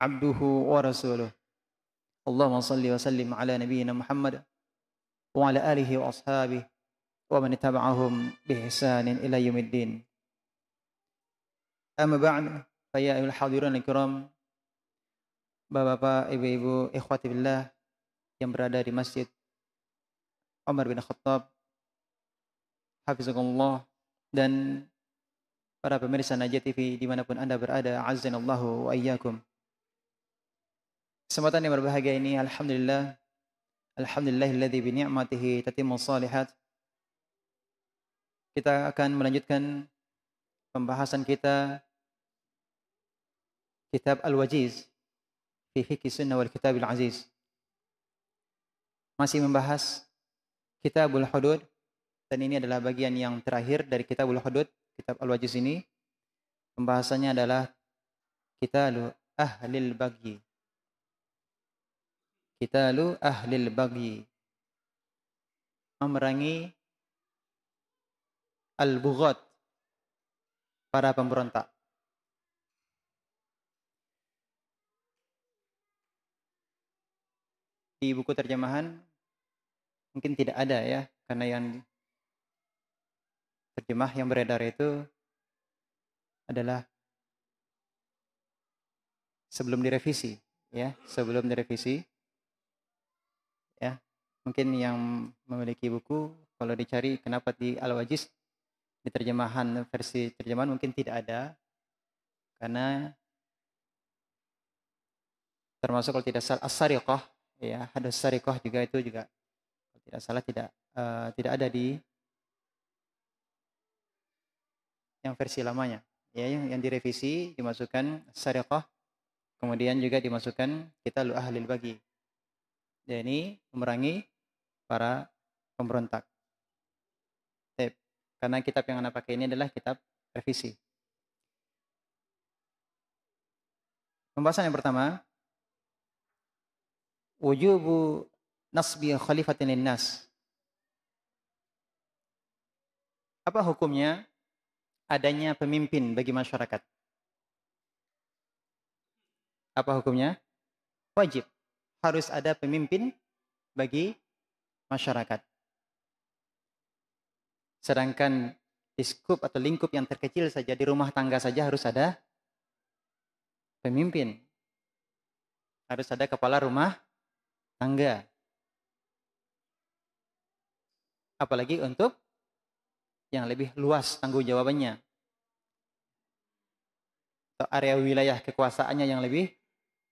abduhu wa rasuluh. Allahumma salli wa sallim ala nabiyyina Muhammad wa ala alihi wa ashabihi wa man taba'ahum bi ihsanin ila yaumiddin. Amma ba'd, fa ya ayyuhal hadirin al-kiram, Bapak-bapak, ibu-ibu, ikhwati billah yang berada di Masjid Umar bin Khattab Hafizakumullah dan para pemirsa Najat TV dimanapun anda berada Azza wa iyyakum Kesempatan yang berbahagia ini alhamdulillah Alhamdulillah bi ni'matihi tatimu salihat. Kita akan melanjutkan pembahasan kita kitab Al-Wajiz fi fikih sunnah wal kitab al-aziz. Masih membahas kitabul hudud dan ini adalah bagian yang terakhir dari kitabul hudud, kitab Al-Wajiz ini. Pembahasannya adalah kita ahlil bagi kita lu ahlil bagi memerangi al bughat para pemberontak di buku terjemahan mungkin tidak ada ya karena yang terjemah yang beredar itu adalah sebelum direvisi ya sebelum direvisi ya mungkin yang memiliki buku kalau dicari kenapa di Al-Wajiz di terjemahan versi terjemahan mungkin tidak ada karena termasuk kalau tidak salah as-sariqah ya hadis sariqah juga itu juga kalau tidak salah tidak uh, tidak ada di yang versi lamanya ya yang, yang direvisi dimasukkan sariqah kemudian juga dimasukkan kita lu ahlil bagi yakni memerangi para pemberontak. Karena kitab yang Anda pakai ini adalah kitab revisi. Pembahasan yang pertama, wujubu nasbi khalifatin linnas. Apa hukumnya adanya pemimpin bagi masyarakat? Apa hukumnya? Wajib harus ada pemimpin bagi masyarakat. Sedangkan diskup atau lingkup yang terkecil saja di rumah tangga saja harus ada pemimpin. Harus ada kepala rumah tangga. Apalagi untuk yang lebih luas tanggung jawabannya. Atau area wilayah kekuasaannya yang lebih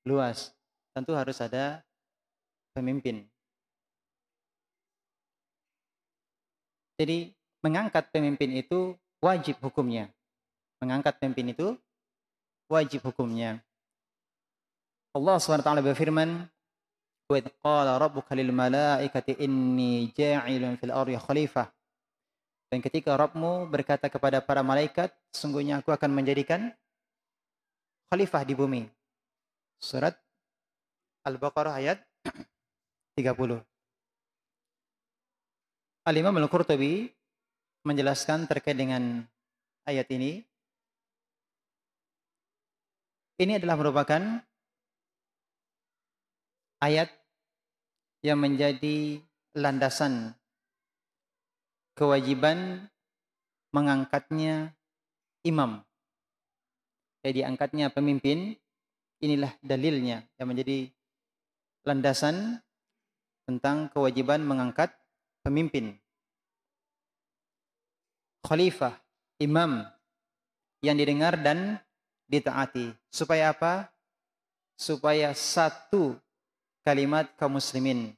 luas tentu harus ada pemimpin. Jadi mengangkat pemimpin itu wajib hukumnya. Mengangkat pemimpin itu wajib hukumnya. Allah SWT berfirman, وَإِذْ قَالَ رَبُّكَ لِلْمَلَائِكَةِ إِنِّي جَاعِلٌ فِي الْأَرْضِ خَلِيفَةً Dan ketika Rabbmu berkata kepada para malaikat, sungguhnya aku akan menjadikan khalifah di bumi. Surat Al-Baqarah ayat 30. Al-Imam Al-Qurtubi menjelaskan terkait dengan ayat ini. Ini adalah merupakan ayat yang menjadi landasan kewajiban mengangkatnya imam. Jadi angkatnya pemimpin, inilah dalilnya yang menjadi landasan tentang kewajiban mengangkat pemimpin. Khalifah, imam yang didengar dan ditaati. Supaya apa? Supaya satu kalimat kaum muslimin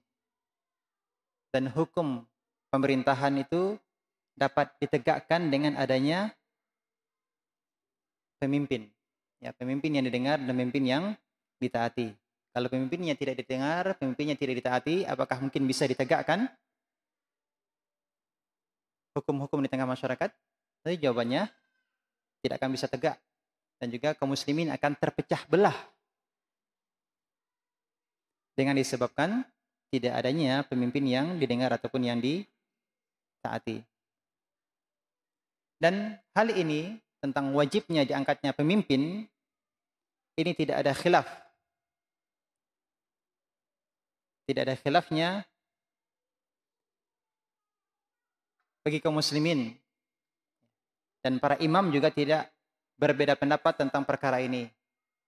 dan hukum pemerintahan itu dapat ditegakkan dengan adanya pemimpin. Ya, pemimpin yang didengar dan pemimpin yang ditaati. Kalau pemimpinnya tidak didengar, pemimpinnya tidak ditaati, apakah mungkin bisa ditegakkan hukum-hukum di tengah masyarakat? Tapi jawabannya tidak akan bisa tegak. Dan juga kaum muslimin akan terpecah belah. Dengan disebabkan tidak adanya pemimpin yang didengar ataupun yang ditaati. Dan hal ini tentang wajibnya diangkatnya pemimpin, ini tidak ada khilaf tidak ada khilafnya bagi kaum muslimin. Dan para imam juga tidak berbeda pendapat tentang perkara ini.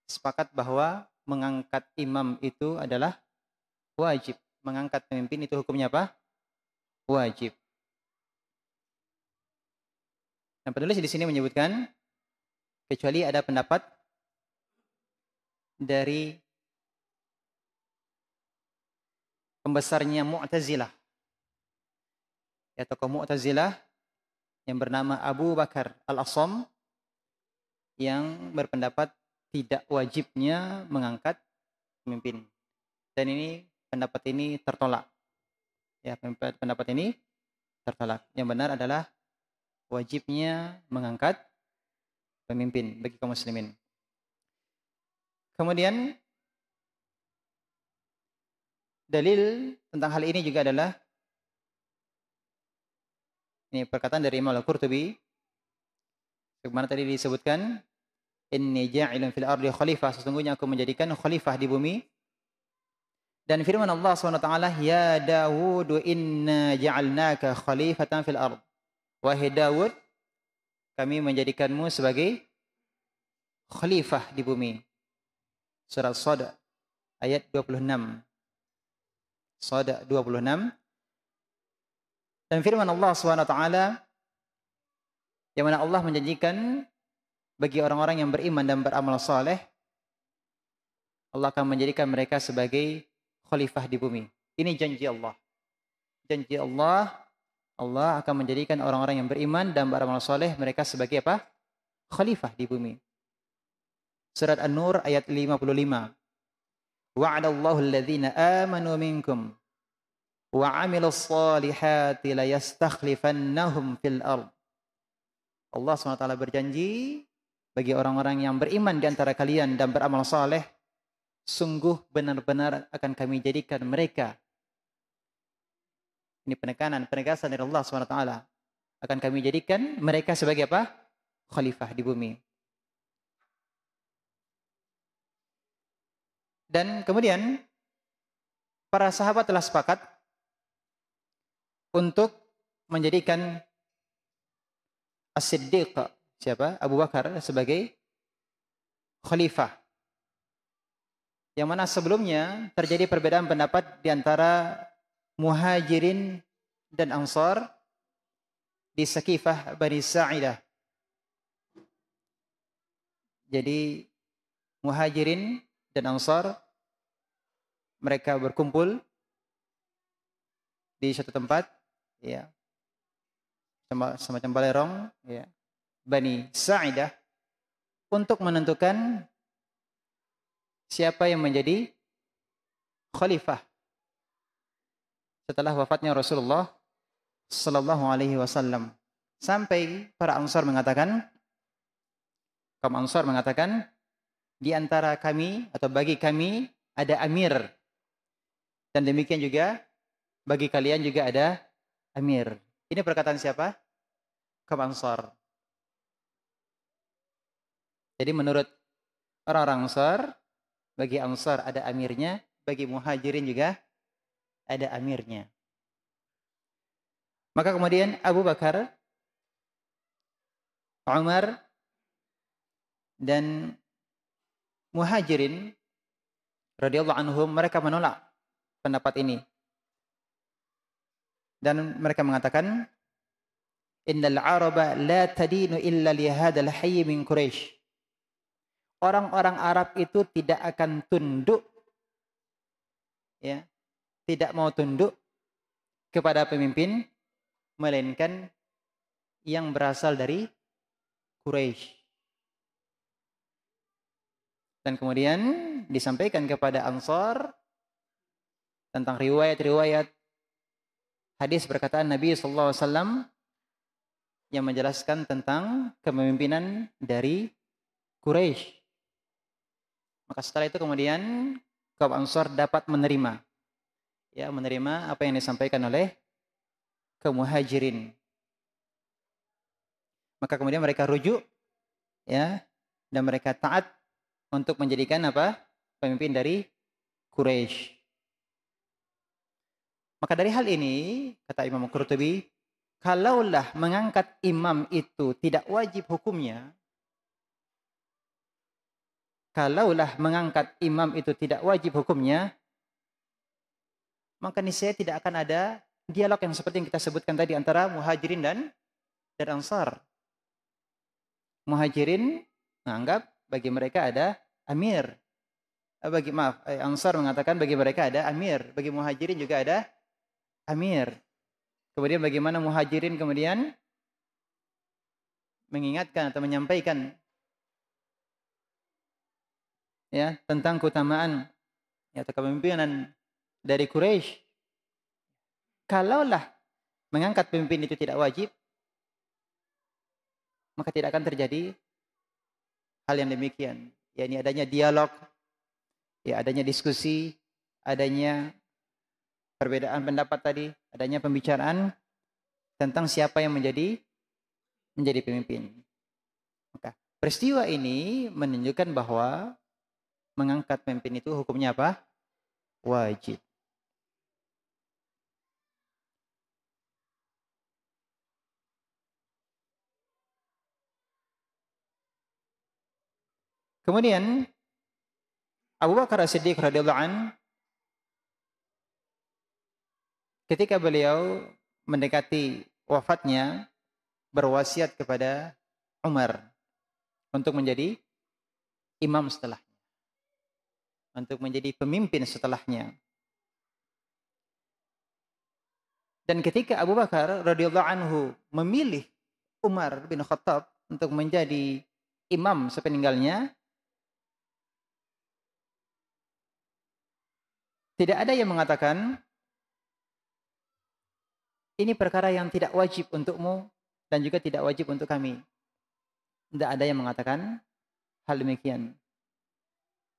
Sepakat bahwa mengangkat imam itu adalah wajib. Mengangkat pemimpin itu hukumnya apa? Wajib. yang nah, penulis di sini menyebutkan kecuali ada pendapat dari pembesarnya Mu'tazilah. Ya, tokoh Mu'tazilah yang bernama Abu Bakar Al-Assam yang berpendapat tidak wajibnya mengangkat pemimpin. Dan ini pendapat ini tertolak. Ya, pendapat ini tertolak. Yang benar adalah wajibnya mengangkat pemimpin bagi kaum muslimin. Kemudian dalil tentang hal ini juga adalah ini perkataan dari Imam Al-Qurtubi. Sebagaimana tadi disebutkan, "Inni ja'ilun fil ardi khalifah." Sesungguhnya aku menjadikan khalifah di bumi. Dan firman Allah SWT, "Ya Dawud, inna ja'alnaka khalifatan fil ard." Wahai Dawud, kami menjadikanmu sebagai khalifah di bumi. Surat Sada ayat 26. Sada 26. Dan firman Allah SWT yang mana Allah menjanjikan bagi orang-orang yang beriman dan beramal saleh Allah akan menjadikan mereka sebagai khalifah di bumi. Ini janji Allah. Janji Allah Allah akan menjadikan orang-orang yang beriman dan beramal saleh mereka sebagai apa? Khalifah di bumi. Surat An-Nur ayat 55. Wa'adallahu alladhina amanu minkum wa 'amilus solihati la fil ard. Allah SWT berjanji bagi orang-orang yang beriman di antara kalian dan beramal saleh, sungguh benar-benar akan kami jadikan mereka. Ini penekanan, penegasan dari Allah SWT. Akan kami jadikan mereka sebagai apa? Khalifah di bumi. Dan kemudian para sahabat telah sepakat untuk menjadikan As-Siddiq siapa? Abu Bakar sebagai khalifah. Yang mana sebelumnya terjadi perbedaan pendapat di antara Muhajirin dan Ansar di Sakifah Bani Sa'idah. Jadi Muhajirin dan Ansar mereka berkumpul di satu tempat ya semacam balerong ya Bani Sa'idah untuk menentukan siapa yang menjadi khalifah setelah wafatnya Rasulullah Sallallahu Alaihi Wasallam sampai para Ansar mengatakan kaum Ansar mengatakan di antara kami atau bagi kami ada amir. Dan demikian juga bagi kalian juga ada amir. Ini perkataan siapa? Kemansor. Jadi menurut orang-orang Ansar, bagi Ansar ada amirnya, bagi Muhajirin juga ada amirnya. Maka kemudian Abu Bakar, Umar, dan muhajirin radhiyallahu anhum mereka menolak pendapat ini. Dan mereka mengatakan innal araba la tadinu illa li hadzal hayy min Quraisy. Orang-orang Arab itu tidak akan tunduk ya, tidak mau tunduk kepada pemimpin melainkan yang berasal dari Quraisy. Dan kemudian disampaikan kepada Ansar tentang riwayat-riwayat hadis perkataan Nabi SAW yang menjelaskan tentang kepemimpinan dari Quraisy. Maka setelah itu kemudian kaum Ansar dapat menerima ya menerima apa yang disampaikan oleh kaum Muhajirin. Maka kemudian mereka rujuk ya dan mereka taat untuk menjadikan apa? pemimpin dari Quraisy. Maka dari hal ini, kata Imam Qurtubi, kalaulah mengangkat imam itu tidak wajib hukumnya, kalaulah mengangkat imam itu tidak wajib hukumnya, maka niscaya tidak akan ada dialog yang seperti yang kita sebutkan tadi antara muhajirin dan dan ansar. Muhajirin menganggap bagi mereka ada amir. Eh, bagi maaf, eh, Ansar mengatakan bagi mereka ada amir, bagi muhajirin juga ada amir. Kemudian bagaimana muhajirin kemudian mengingatkan atau menyampaikan ya tentang keutamaan ya, atau kepemimpinan dari Quraisy. Kalaulah mengangkat pemimpin itu tidak wajib, maka tidak akan terjadi hal yang demikian. Ya, ini adanya dialog, ya adanya diskusi, adanya perbedaan pendapat tadi, adanya pembicaraan tentang siapa yang menjadi menjadi pemimpin. Maka peristiwa ini menunjukkan bahwa mengangkat pemimpin itu hukumnya apa? Wajib. Kemudian Abu Bakar sedih siddiq radhiyallahu an ketika beliau mendekati wafatnya berwasiat kepada Umar untuk menjadi imam setelahnya. Untuk menjadi pemimpin setelahnya. Dan ketika Abu Bakar radhiyallahu anhu memilih Umar bin Khattab untuk menjadi imam sepeninggalnya, Tidak ada yang mengatakan ini perkara yang tidak wajib untukmu dan juga tidak wajib untuk kami. Tidak ada yang mengatakan hal demikian.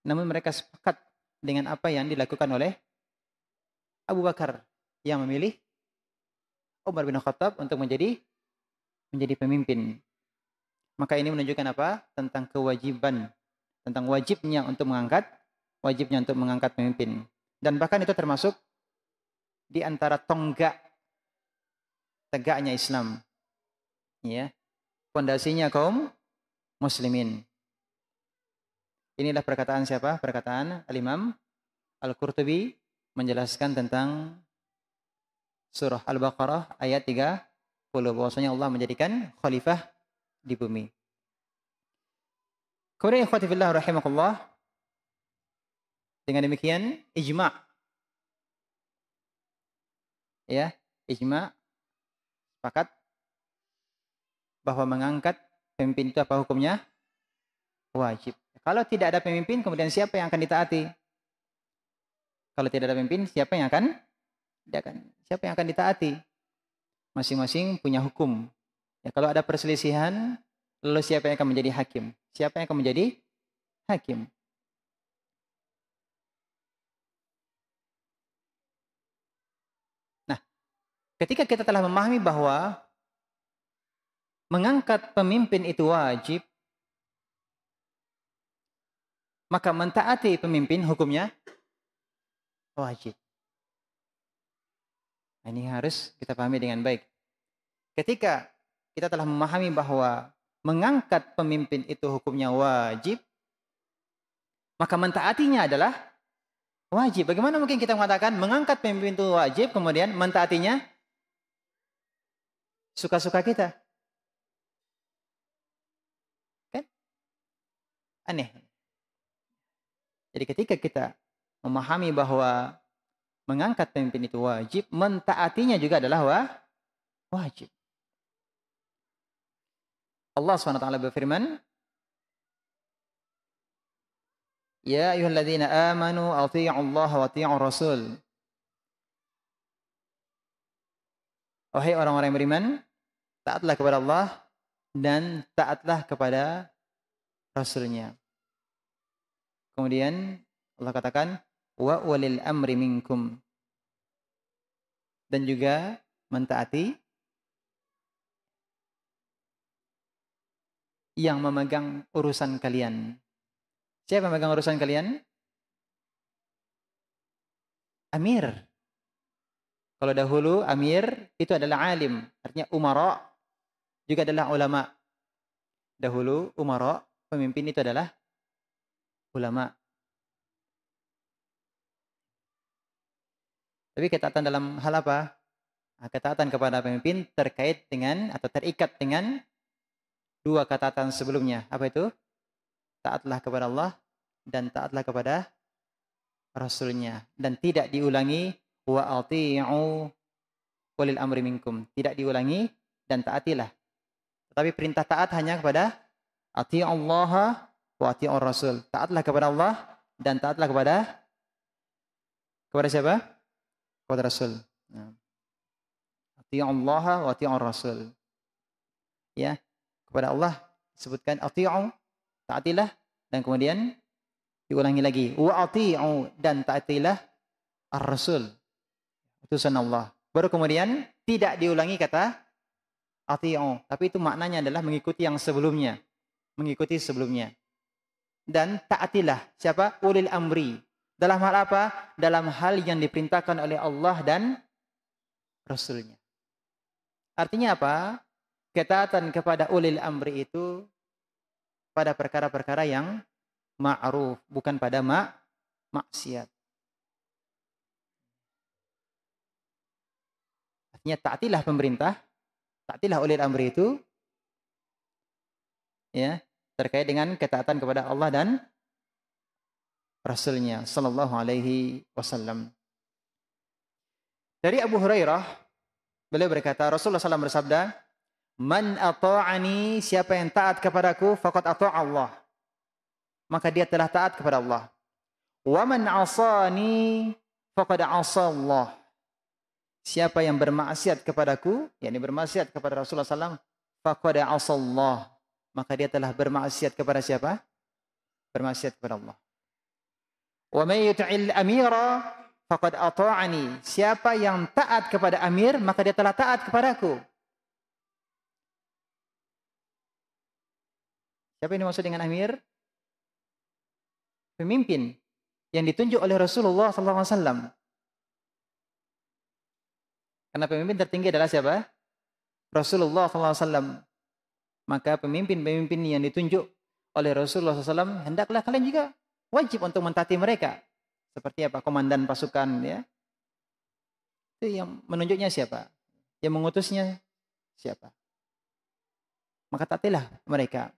Namun mereka sepakat dengan apa yang dilakukan oleh Abu Bakar yang memilih Umar bin Khattab untuk menjadi menjadi pemimpin. Maka ini menunjukkan apa? Tentang kewajiban, tentang wajibnya untuk mengangkat, wajibnya untuk mengangkat pemimpin. Dan bahkan itu termasuk di antara tonggak tegaknya Islam. Ya. Pondasinya kaum muslimin. Inilah perkataan siapa? Perkataan Al-Imam Al-Qurtubi menjelaskan tentang surah Al-Baqarah ayat 30 bahwasanya Allah menjadikan khalifah di bumi. Kemudian ikhwati fillah rahimakumullah dengan demikian ijma. Ya, ijma sepakat bahwa mengangkat pemimpin itu apa hukumnya? Wajib. Kalau tidak ada pemimpin, kemudian siapa yang akan ditaati? Kalau tidak ada pemimpin, siapa yang akan? Tidak akan. Siapa yang akan ditaati? Masing-masing punya hukum. Ya, kalau ada perselisihan, lalu siapa yang akan menjadi hakim? Siapa yang akan menjadi hakim? Ketika kita telah memahami bahwa mengangkat pemimpin itu wajib, maka mentaati pemimpin hukumnya wajib. Nah, ini harus kita pahami dengan baik. Ketika kita telah memahami bahwa mengangkat pemimpin itu hukumnya wajib, maka mentaatinya adalah wajib. Bagaimana mungkin kita mengatakan mengangkat pemimpin itu wajib, kemudian mentaatinya suka-suka kita. Kan? Aneh. Jadi ketika kita memahami bahwa mengangkat pemimpin itu wajib, mentaatinya juga adalah wah, wajib. Allah SWT berfirman, Ya ayuhalladzina amanu ati'u Allah wa ati'u Rasul. Wahai orang-orang yang beriman, taatlah kepada Allah dan taatlah kepada Rasulnya. Kemudian Allah katakan, wa walil amri minkum. Dan juga mentaati yang memegang urusan kalian. Siapa yang memegang urusan kalian? Amir, kalau dahulu amir itu adalah alim, artinya umara juga adalah ulama. Dahulu umara pemimpin itu adalah ulama. Tapi ketaatan dalam hal apa? Ah, ketaatan kepada pemimpin terkait dengan atau terikat dengan dua ketaatan sebelumnya. Apa itu? Taatlah kepada Allah dan taatlah kepada Rasulnya. Dan tidak diulangi wa ati'u walil amri minkum. Tidak diulangi dan taatilah. Tetapi perintah taat hanya kepada ati Allah wa ati Rasul. Taatlah kepada Allah dan taatlah kepada kepada siapa? Kepada Rasul. Nah. Ya. Ati Allah wa ati Rasul. Ya, kepada Allah sebutkan ati'u, taatilah dan kemudian diulangi lagi wa ati'u dan taatilah ar-rasul itu Allah. Baru kemudian tidak diulangi kata ati'u, tapi itu maknanya adalah mengikuti yang sebelumnya, mengikuti sebelumnya. Dan taatilah siapa? Ulil amri. Dalam hal apa? Dalam hal yang diperintahkan oleh Allah dan Rasulnya. Artinya apa? Ketaatan kepada ulil amri itu pada perkara-perkara yang ma'ruf, bukan pada mak maksiat. Artinya taatilah pemerintah, taatilah ulil amri itu ya, terkait dengan ketaatan kepada Allah dan Rasulnya Sallallahu Alaihi Wasallam. Dari Abu Hurairah, beliau berkata, Rasulullah SAW bersabda, Man ata'ani siapa yang taat kepadaku, fakat atau Allah. Maka dia telah taat kepada Allah. Wa man asani faqad asa Allah. Siapa yang bermaksiat kepadaku, yakni bermaksiat kepada Rasulullah SAW, faqada asallah. Maka dia telah bermaksiat kepada siapa? Bermaksiat kepada Allah. Wa may yuti'il amira faqad ata'ani. Siapa yang taat kepada amir, maka dia telah taat kepadaku. Siapa yang dimaksud dengan amir? Pemimpin yang ditunjuk oleh Rasulullah SAW. Karena pemimpin tertinggi adalah siapa? Rasulullah SAW. Maka pemimpin-pemimpin yang ditunjuk oleh Rasulullah SAW, hendaklah kalian juga wajib untuk mentati mereka. Seperti apa? Komandan pasukan ya. Itu yang menunjuknya siapa? Yang mengutusnya siapa? Maka tatilah mereka.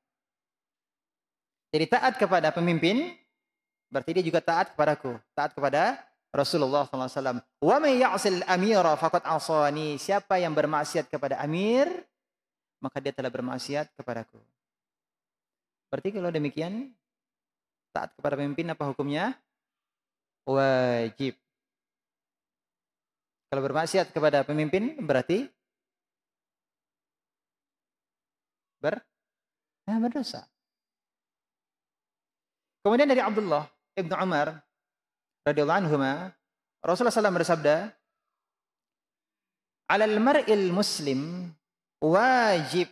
Jadi taat kepada pemimpin, berarti dia juga taat kepadaku. Taat kepada Rasulullah SAW. Wa may ya'sil amira faqad asani. Siapa yang bermaksiat kepada amir, maka dia telah bermaksiat kepadaku. Berarti kalau demikian, taat kepada pemimpin apa hukumnya? Wajib. Kalau bermaksiat kepada pemimpin berarti ber ya, berdosa. Kemudian dari Abdullah Ibnu Umar radhiyallahu anhuma, Rasulullah SAW bersabda, "Alal mar'il muslim wajib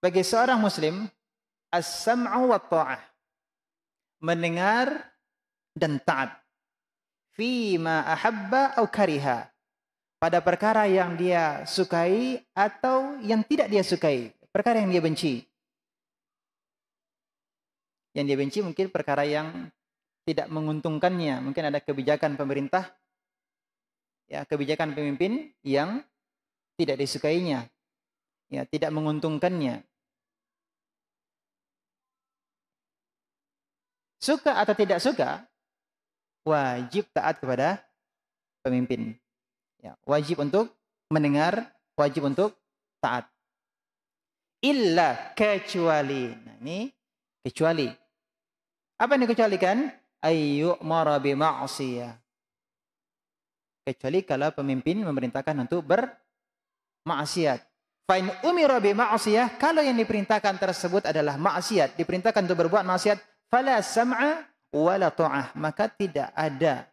bagi seorang muslim as-sam'u wa ta'ah mendengar dan taat ma ahabba au kariha pada perkara yang dia sukai atau yang tidak dia sukai perkara yang dia benci yang dia benci mungkin perkara yang tidak menguntungkannya. Mungkin ada kebijakan pemerintah, ya kebijakan pemimpin yang tidak disukainya, ya tidak menguntungkannya. Suka atau tidak suka, wajib taat kepada pemimpin. Ya, wajib untuk mendengar, wajib untuk taat. Illa kecuali. Nah, ini kecuali apa yang dikecualikan? Ayyu'mara bima'siyah. Kecuali kalau pemimpin memerintahkan untuk bermaksiat. Fa'in umira bima'siyah, kalau yang diperintahkan tersebut adalah maksiat, diperintahkan untuk berbuat maksiat, fala sam'a wala ta'ah, maka tidak ada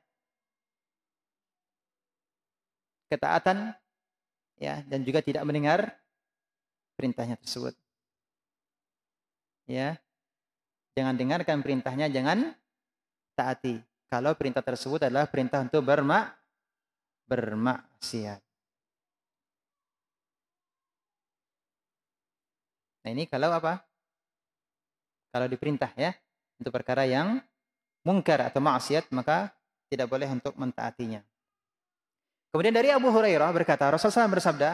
ketaatan ya dan juga tidak mendengar perintahnya tersebut. Ya, Jangan dengarkan perintahnya, jangan taati. Kalau perintah tersebut adalah perintah untuk bermak bermaksiat. Nah ini kalau apa? Kalau diperintah ya untuk perkara yang mungkar atau maksiat maka tidak boleh untuk mentaatinya. Kemudian dari Abu Hurairah berkata Rasulullah SAW bersabda,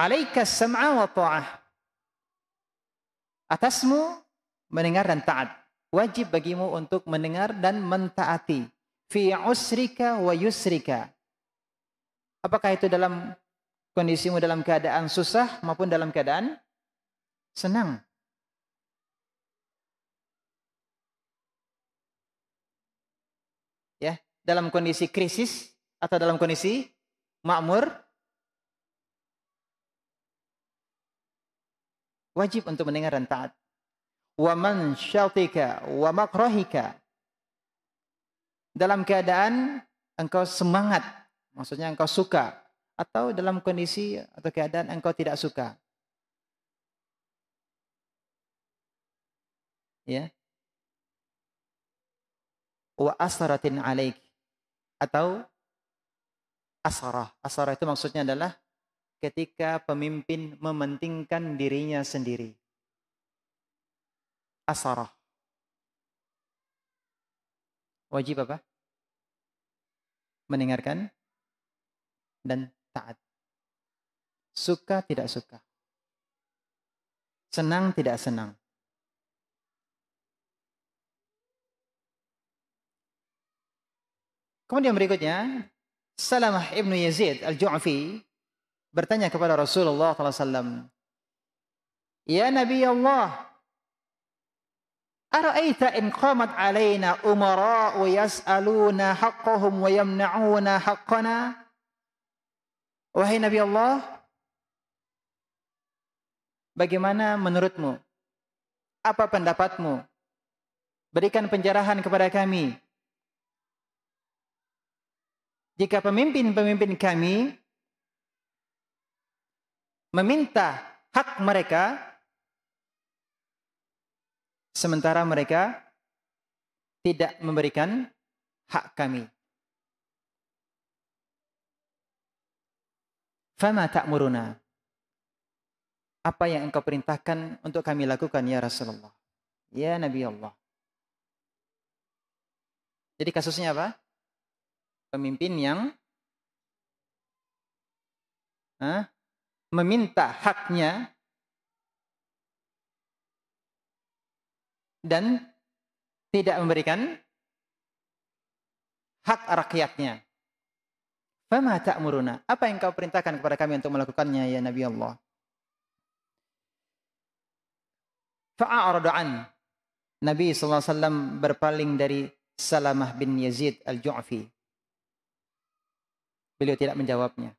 "Alaika sam'a wa ta'ah." atasmu mendengar dan taat. Wajib bagimu untuk mendengar dan mentaati. Fi usrika wa yusrika. Apakah itu dalam kondisimu dalam keadaan susah maupun dalam keadaan senang. Ya, dalam kondisi krisis atau dalam kondisi makmur Wajib untuk mendengar dan taat. Wa man wa makrahika. Dalam keadaan engkau semangat, maksudnya engkau suka atau dalam kondisi atau keadaan engkau tidak suka. Ya. Wa asaratin alaik atau asarah. Asarah itu maksudnya adalah ketika pemimpin mementingkan dirinya sendiri. Asarah. Wajib apa? Mendengarkan dan taat. Suka tidak suka. Senang tidak senang. Kemudian berikutnya, Salamah ibnu Yazid al-Ju'fi bertanya kepada Rasulullah SAW, Ya Nabi Allah, Ara'aita in qamat alaina umara wa yas'aluna haqqahum wa yamna'una haqqana? Wahai Nabi Allah, bagaimana menurutmu? Apa pendapatmu? Berikan penjarahan kepada kami. Jika pemimpin-pemimpin kami meminta hak mereka sementara mereka tidak memberikan hak kami. Fama ta'muruna? Apa yang engkau perintahkan untuk kami lakukan ya Rasulullah? Ya Nabi Allah. Jadi kasusnya apa? Pemimpin yang Hah? meminta haknya dan tidak memberikan hak rakyatnya. Fama ta'muruna? Apa yang kau perintahkan kepada kami untuk melakukannya ya Nabi Allah? Fa'a'radu'an. Nabi SAW berpaling dari Salamah bin Yazid al-Ju'fi. Beliau tidak menjawabnya.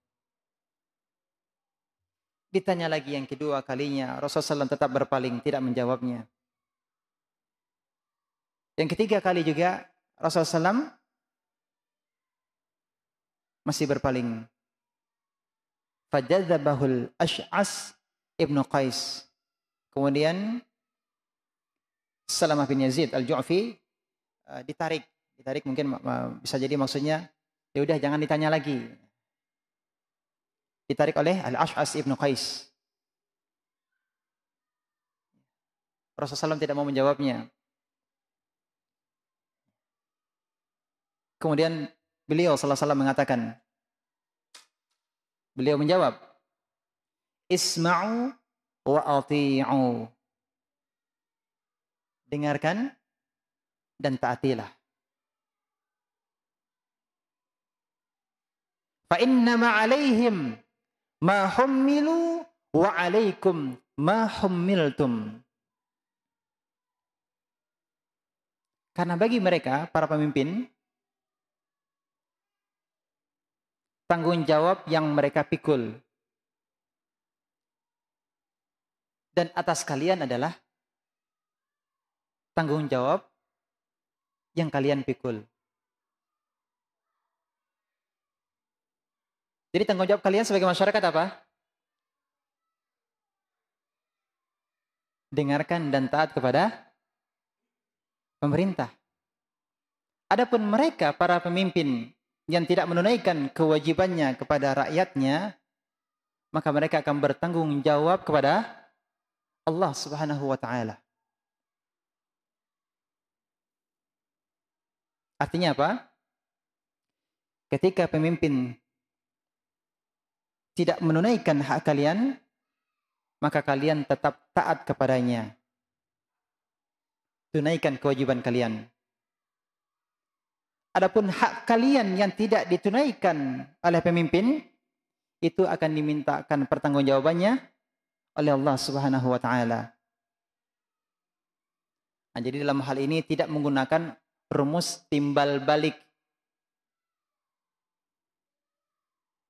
Ditanya lagi yang kedua kalinya, Rasulullah SAW tetap berpaling, tidak menjawabnya. Yang ketiga kali juga, Rasulullah SAW masih berpaling. Fajadzabahul Ash'as Ibnu Qais. Kemudian Salamah bin Yazid Al-Ju'fi eh, ditarik. Ditarik mungkin bisa jadi maksudnya ya udah jangan ditanya lagi ditarik oleh Al-Ash'as ibn Qais. Rasulullah SAW tidak mau menjawabnya. Kemudian beliau SAW mengatakan, beliau menjawab, Isma'u wa ati'u. Dengarkan dan taatilah. Fa inna ma hummilu wa alaikum ma hummiltum. Karena bagi mereka, para pemimpin, tanggung jawab yang mereka pikul. Dan atas kalian adalah tanggung jawab yang kalian pikul. Jadi tanggung jawab kalian sebagai masyarakat apa? Dengarkan dan taat kepada pemerintah. Adapun mereka para pemimpin yang tidak menunaikan kewajibannya kepada rakyatnya, maka mereka akan bertanggung jawab kepada Allah Subhanahu wa taala. Artinya apa? Ketika pemimpin tidak menunaikan hak kalian, maka kalian tetap taat kepadanya. Tunaikan kewajiban kalian. Adapun hak kalian yang tidak ditunaikan oleh pemimpin, itu akan dimintakan pertanggungjawabannya oleh Allah Subhanahu wa taala. Nah, jadi dalam hal ini tidak menggunakan rumus timbal balik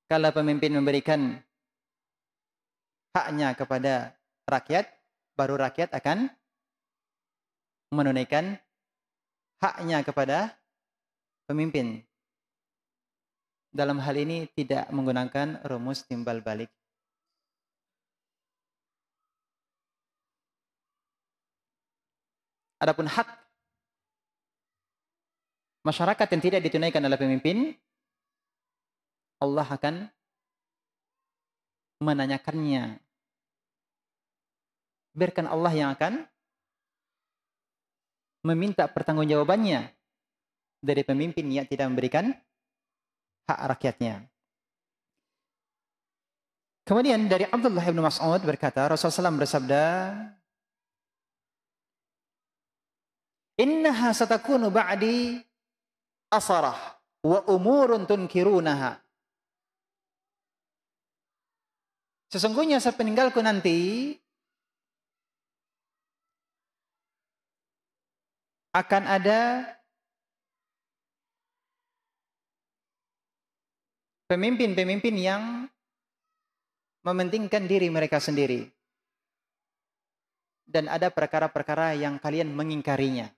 Kalau pemimpin memberikan haknya kepada rakyat, baru rakyat akan menunaikan haknya kepada pemimpin. Dalam hal ini tidak menggunakan rumus timbal balik. Adapun hak masyarakat yang tidak ditunaikan oleh pemimpin Allah akan menanyakannya. Biarkan Allah yang akan meminta pertanggungjawabannya dari pemimpin yang tidak memberikan hak rakyatnya. Kemudian dari Abdullah bin Mas'ud berkata, Rasulullah SAW bersabda, Innaha satakunu ba'di asarah wa umurun tunkirunaha Sesungguhnya saat sepeninggalku nanti akan ada pemimpin-pemimpin yang mementingkan diri mereka sendiri. Dan ada perkara-perkara yang kalian mengingkarinya.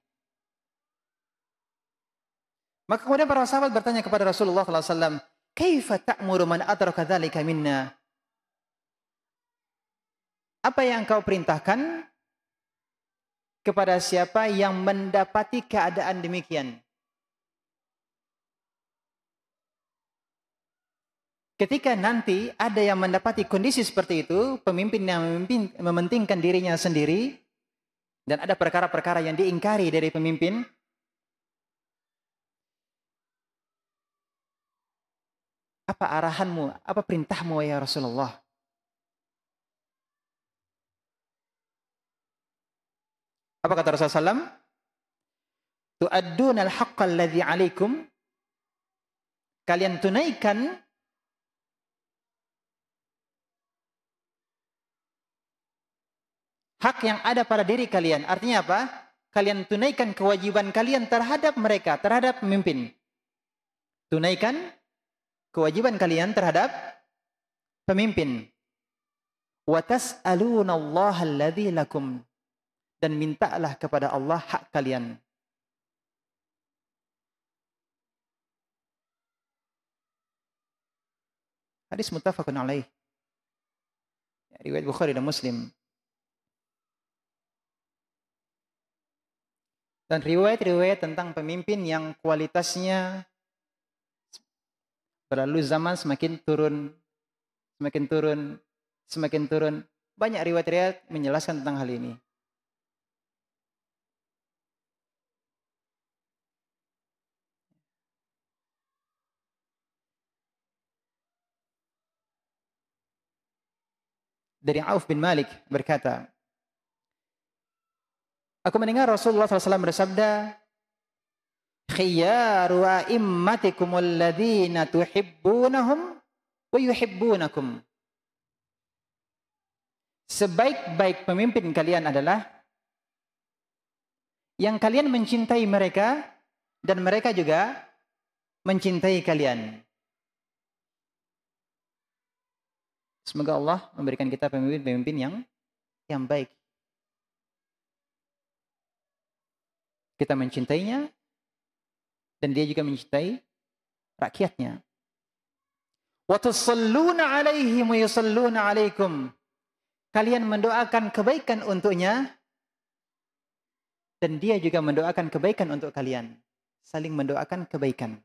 Maka kemudian para sahabat bertanya kepada Rasulullah SAW, Kaifa ta'muru man adraka dhalika minna? apa yang kau perintahkan kepada siapa yang mendapati keadaan demikian. Ketika nanti ada yang mendapati kondisi seperti itu, pemimpin yang memimpin, mementingkan dirinya sendiri, dan ada perkara-perkara yang diingkari dari pemimpin, apa arahanmu, apa perintahmu ya Rasulullah? Apa kata Rasulullah SAW? Tu'adduna al-haqqa alladhi alaikum. Kalian tunaikan hak yang ada pada diri kalian. Artinya apa? Kalian tunaikan kewajiban kalian terhadap mereka, terhadap pemimpin. Tunaikan kewajiban kalian terhadap pemimpin. Wa tas'aluna Allah alladhi lakum dan mintalah kepada Allah hak kalian. Hadis muttafaqun alaih. Ya, riwayat Bukhari dan Muslim. Dan riwayat-riwayat tentang pemimpin yang kualitasnya berlalu zaman semakin turun, semakin turun, semakin turun. Banyak riwayat-riwayat menjelaskan tentang hal ini. dari Auf bin Malik berkata, Aku mendengar Rasulullah SAW bersabda, Khiyaru a'immatikum alladhina tuhibbunahum wa yuhibbunakum. Sebaik-baik pemimpin kalian adalah yang kalian mencintai mereka dan mereka juga mencintai kalian. Semoga Allah memberikan kita pemimpin-pemimpin yang yang baik. Kita mencintainya dan dia juga mencintai rakyatnya. Watasalluna alaihim wa alaikum. Kalian mendoakan kebaikan untuknya dan dia juga mendoakan kebaikan untuk kalian. Saling mendoakan kebaikan.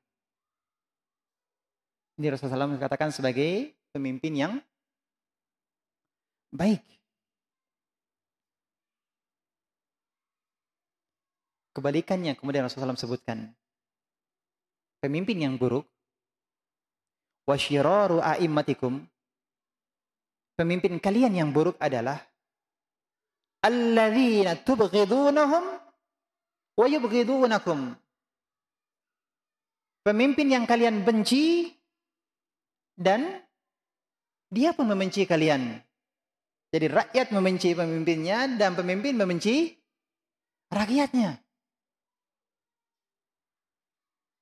Ini Rasulullah SAW katakan sebagai pemimpin yang baik. Kebalikannya kemudian Rasulullah SAW sebutkan. Pemimpin yang buruk. Wasyiraru a'immatikum. Pemimpin kalian yang buruk adalah. Alladzina tubghidunahum wa yubghidunakum. Pemimpin yang kalian benci dan dia pun membenci kalian. Jadi rakyat membenci pemimpinnya dan pemimpin membenci rakyatnya.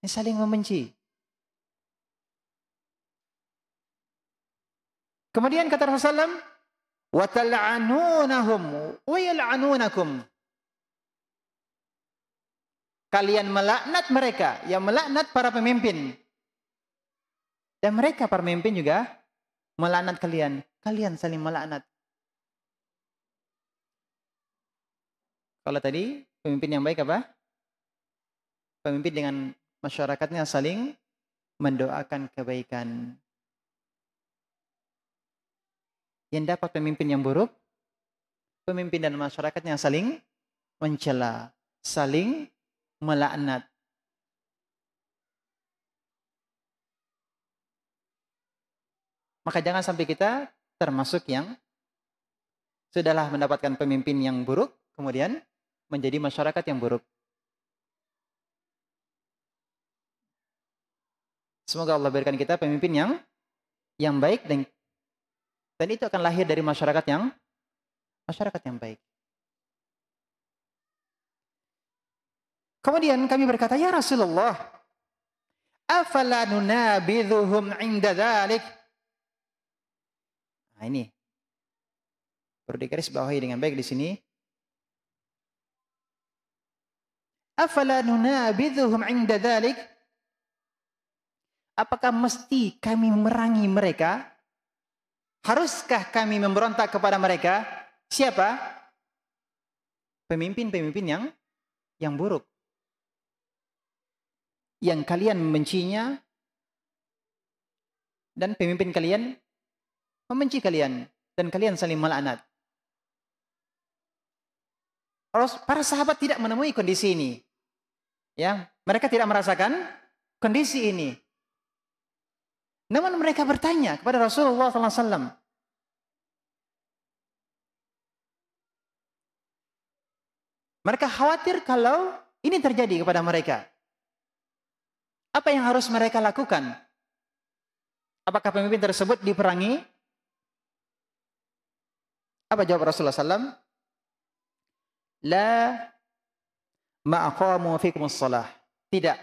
Ini saling membenci. Kemudian kata Rasulullah "Wa tal'anunahum Kalian melaknat mereka, yang melaknat para pemimpin. Dan mereka para pemimpin juga melaknat kalian. Kalian saling melaknat. Kalau tadi pemimpin yang baik apa? Pemimpin dengan masyarakatnya saling mendoakan kebaikan. Yang dapat pemimpin yang buruk, pemimpin dan masyarakatnya saling mencela, saling melaknat. Maka jangan sampai kita termasuk yang sudahlah mendapatkan pemimpin yang buruk, kemudian menjadi masyarakat yang buruk. Semoga Allah berikan kita pemimpin yang yang baik dan dan itu akan lahir dari masyarakat yang masyarakat yang baik. Kemudian kami berkata, "Ya Rasulullah, afala nunabidhuhum 'inda dzalik?" Nah, ini perlu digaris bawahi dengan baik di sini Afala nunabidhuhum inda dhalik? Apakah mesti kami merangi mereka? Haruskah kami memberontak kepada mereka? Siapa? Pemimpin-pemimpin yang yang buruk. Yang kalian membencinya dan pemimpin kalian membenci kalian dan kalian saling melaknat. Para sahabat tidak menemui kondisi ini. Ya, mereka tidak merasakan kondisi ini. Namun mereka bertanya kepada Rasulullah SAW. Mereka khawatir kalau ini terjadi kepada mereka. Apa yang harus mereka lakukan? Apakah pemimpin tersebut diperangi? Apa jawab Rasulullah SAW? La ma'aqamu fikumus salah. Tidak.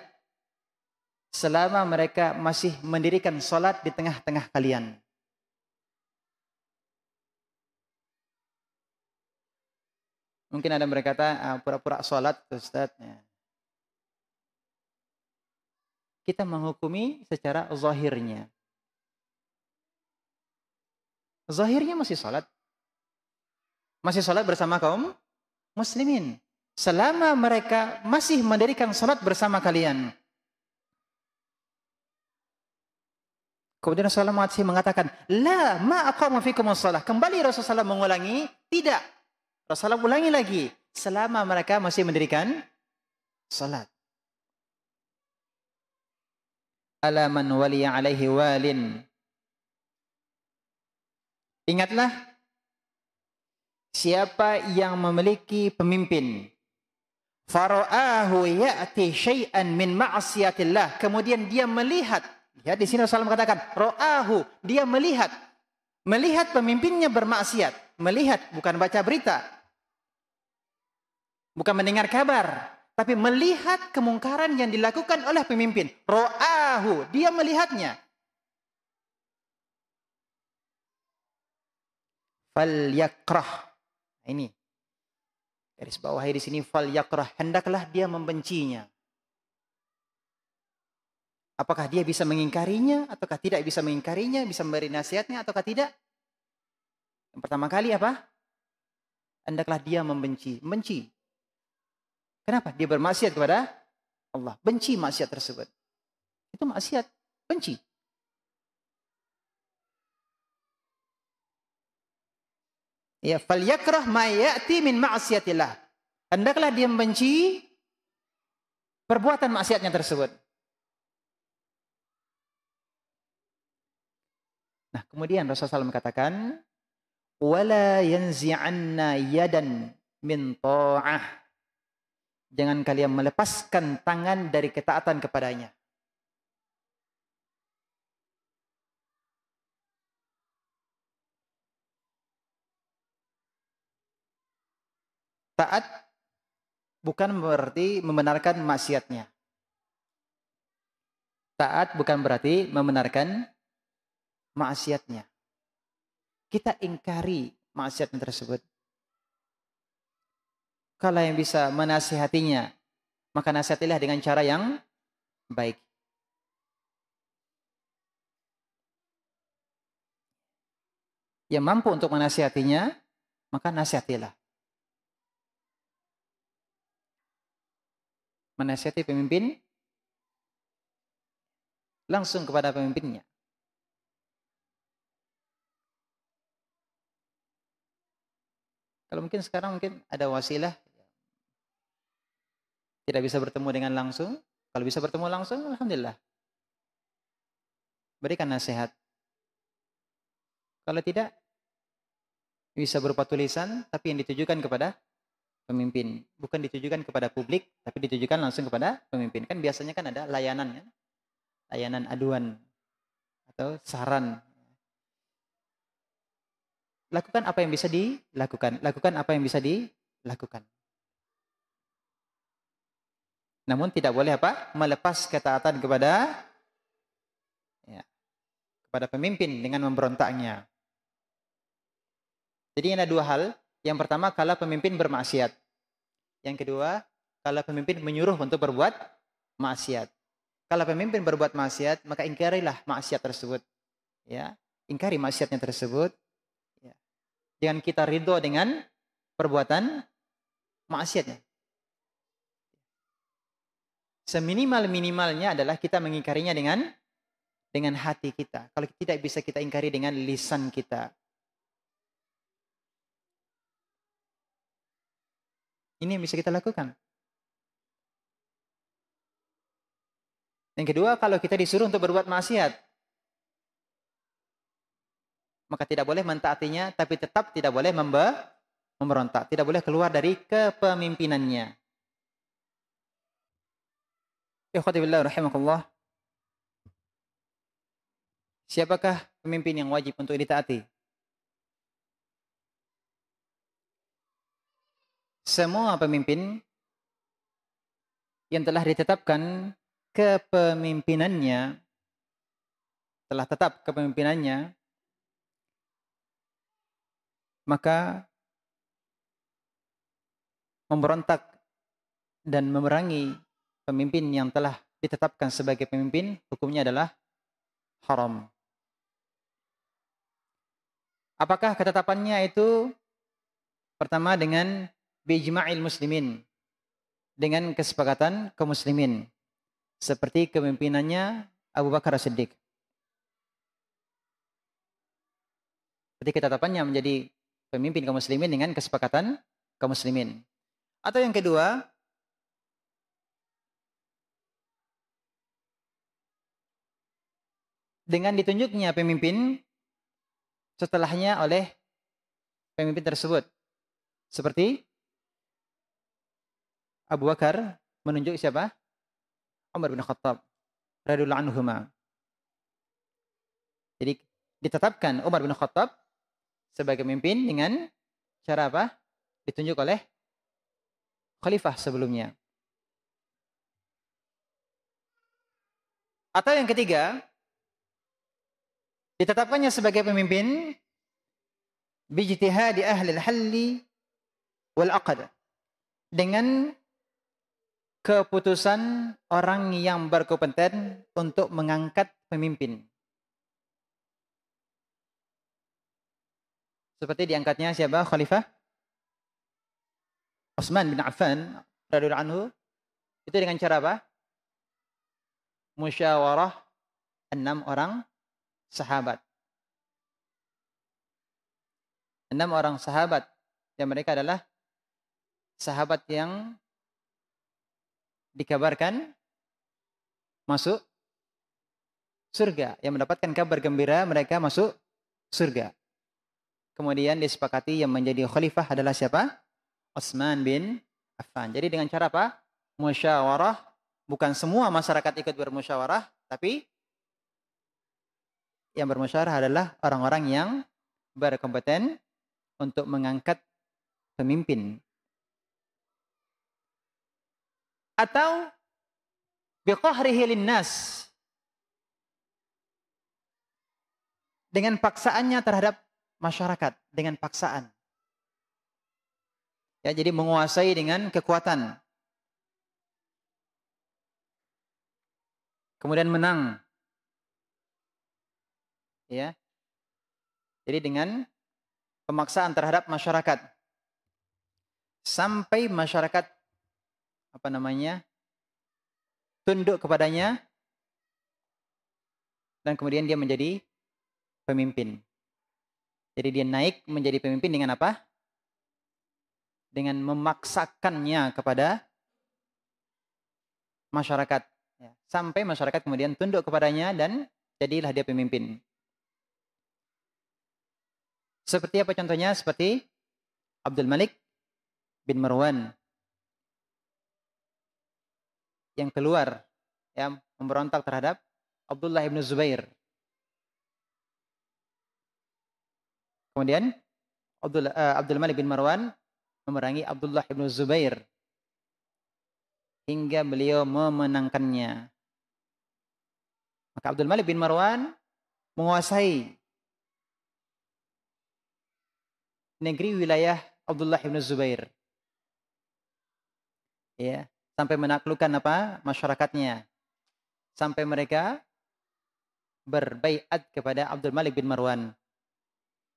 Selama mereka masih mendirikan salat di tengah-tengah kalian. Mungkin ada yang berkata, pura ah, pura-pura salat Ustaznya. Kita menghukumi secara zahirnya. Zahirnya masih salat. Masih salat bersama kaum muslimin selama mereka masih mendirikan salat bersama kalian. Kemudian Rasulullah SAW mengatakan, La ma'aqamu fikum salah. Kembali Rasulullah mengulangi, tidak. Rasulullah ulangi lagi. Selama mereka masih mendirikan salat. Ala man waliya alaihi walin. Ingatlah, siapa yang memiliki pemimpin Fara'ahu ya'ti syai'an min ma'asiyatillah. Kemudian dia melihat. Ya, di sini Rasulullah katakan, Ro'ahu. dia melihat. Melihat pemimpinnya bermaksiat. Melihat, bukan baca berita. Bukan mendengar kabar. Tapi melihat kemungkaran yang dilakukan oleh pemimpin. Ro'ahu. dia melihatnya. Fal yakrah. Ini Garis bawahi di sini fal yakrah hendaklah dia membencinya. Apakah dia bisa mengingkarinya ataukah tidak bisa mengingkarinya, bisa memberi nasihatnya ataukah tidak? Yang pertama kali apa? Hendaklah dia membenci, benci. Kenapa? Dia bermaksiat kepada Allah, benci maksiat tersebut. Itu maksiat, benci. Ya, fal yakrah ma ya'ti min ma'siyatillah. Hendaklah dia membenci perbuatan maksiatnya tersebut. Nah, kemudian Rasulullah SAW mengatakan, "Wala yanzi'anna yadan min ta'ah." Jangan kalian melepaskan tangan dari ketaatan kepadanya. Taat bukan berarti membenarkan maksiatnya. Taat bukan berarti membenarkan maksiatnya. Kita ingkari maksiat tersebut. Kalau yang bisa menasihatinya, maka nasihatilah dengan cara yang baik. Yang mampu untuk menasihatinya, maka nasihatilah. menasihati pemimpin langsung kepada pemimpinnya. Kalau mungkin sekarang mungkin ada wasilah tidak bisa bertemu dengan langsung. Kalau bisa bertemu langsung, alhamdulillah. Berikan nasihat. Kalau tidak, bisa berupa tulisan, tapi yang ditujukan kepada pemimpin. Bukan ditujukan kepada publik, tapi ditujukan langsung kepada pemimpin. Kan biasanya kan ada layanan ya. Layanan aduan atau saran. Lakukan apa yang bisa dilakukan. Lakukan apa yang bisa dilakukan. Namun tidak boleh apa? Melepas ketaatan kepada ya, kepada pemimpin dengan memberontaknya. Jadi ada dua hal yang pertama, kala pemimpin bermaksiat. Yang kedua, kala pemimpin menyuruh untuk berbuat maksiat. Kala pemimpin berbuat maksiat, maka ingkarilah maksiat tersebut. Ya, ingkari maksiatnya tersebut. Ya. Jangan kita ridho dengan perbuatan maksiatnya. Seminimal-minimalnya adalah kita mengingkarinya dengan dengan hati kita. Kalau tidak bisa kita ingkari dengan lisan kita. Ini yang bisa kita lakukan. Yang kedua, kalau kita disuruh untuk berbuat maksiat, maka tidak boleh mentaatinya, tapi tetap tidak boleh membe memberontak, tidak boleh keluar dari kepemimpinannya. Ikhwatibillah rahimahullah. Siapakah pemimpin yang wajib untuk ditaati? semua pemimpin yang telah ditetapkan kepemimpinannya telah tetap kepemimpinannya maka memberontak dan memerangi pemimpin yang telah ditetapkan sebagai pemimpin hukumnya adalah haram apakah ketetapannya itu pertama dengan bijma'il muslimin dengan kesepakatan kaum ke muslimin seperti kepemimpinannya Abu Bakar siddiq Ketika ketetapannya menjadi pemimpin kaum muslimin dengan kesepakatan kaum ke muslimin. Atau yang kedua, dengan ditunjuknya pemimpin setelahnya oleh pemimpin tersebut. Seperti Abu Bakar menunjuk siapa? Umar bin Khattab radhiyallahu anhuma. Jadi ditetapkan Umar bin Khattab sebagai pemimpin dengan cara apa? Ditunjuk oleh khalifah sebelumnya. Atau yang ketiga, ditetapkannya sebagai pemimpin bijtihadi ahli al-halli wal aqad dengan keputusan orang yang berkompeten untuk mengangkat pemimpin. Seperti diangkatnya siapa? Khalifah Osman bin Affan radhiyallahu anhu. Itu dengan cara apa? Musyawarah enam orang sahabat. Enam orang sahabat yang mereka adalah sahabat yang dikabarkan masuk surga. Yang mendapatkan kabar gembira mereka masuk surga. Kemudian disepakati yang menjadi khalifah adalah siapa? Osman bin Affan. Jadi dengan cara apa? Musyawarah. Bukan semua masyarakat ikut bermusyawarah, tapi yang bermusyawarah adalah orang-orang yang berkompeten untuk mengangkat pemimpin atau biqahrihi linnas dengan paksaannya terhadap masyarakat dengan paksaan ya jadi menguasai dengan kekuatan kemudian menang ya jadi dengan pemaksaan terhadap masyarakat sampai masyarakat apa namanya tunduk kepadanya dan kemudian dia menjadi pemimpin. Jadi dia naik menjadi pemimpin dengan apa? Dengan memaksakannya kepada masyarakat. Ya, sampai masyarakat kemudian tunduk kepadanya dan jadilah dia pemimpin. Seperti apa contohnya? Seperti Abdul Malik bin Marwan yang keluar ya memberontak terhadap Abdullah ibnu Zubair. Kemudian Abdul, uh, Abdul Malik bin Marwan memerangi Abdullah ibnu Zubair hingga beliau memenangkannya. Maka Abdul Malik bin Marwan menguasai negeri wilayah Abdullah ibnu Zubair. Ya, sampai menaklukkan apa masyarakatnya sampai mereka berbaiat kepada Abdul Malik bin Marwan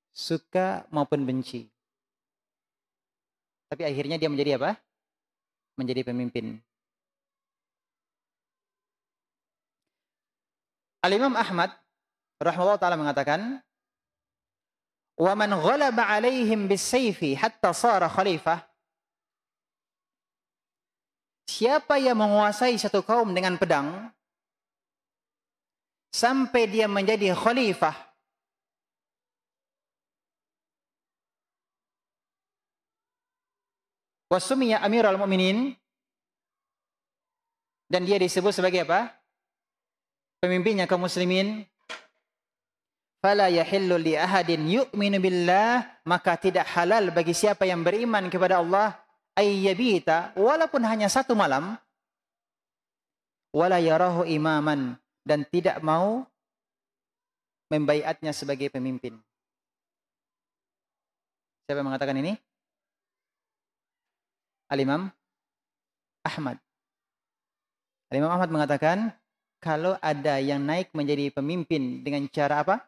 suka maupun benci tapi akhirnya dia menjadi apa menjadi pemimpin Al Imam Ahmad rahimahullah taala mengatakan wa man ghalaba alaihim bisayfi hatta sara khalifah Siapa yang menguasai satu kaum dengan pedang sampai dia menjadi khalifah wasumiya Amirul muminin dan dia disebut sebagai apa? Pemimpinnya kaum muslimin. Fala yahillu li ahadin yu'minu billah, maka tidak halal bagi siapa yang beriman kepada Allah ayyabita walaupun hanya satu malam wala yarahu imaman dan tidak mau membaiatnya sebagai pemimpin. Siapa yang mengatakan ini? Al-Imam Ahmad. Al-Imam Ahmad mengatakan, kalau ada yang naik menjadi pemimpin dengan cara apa?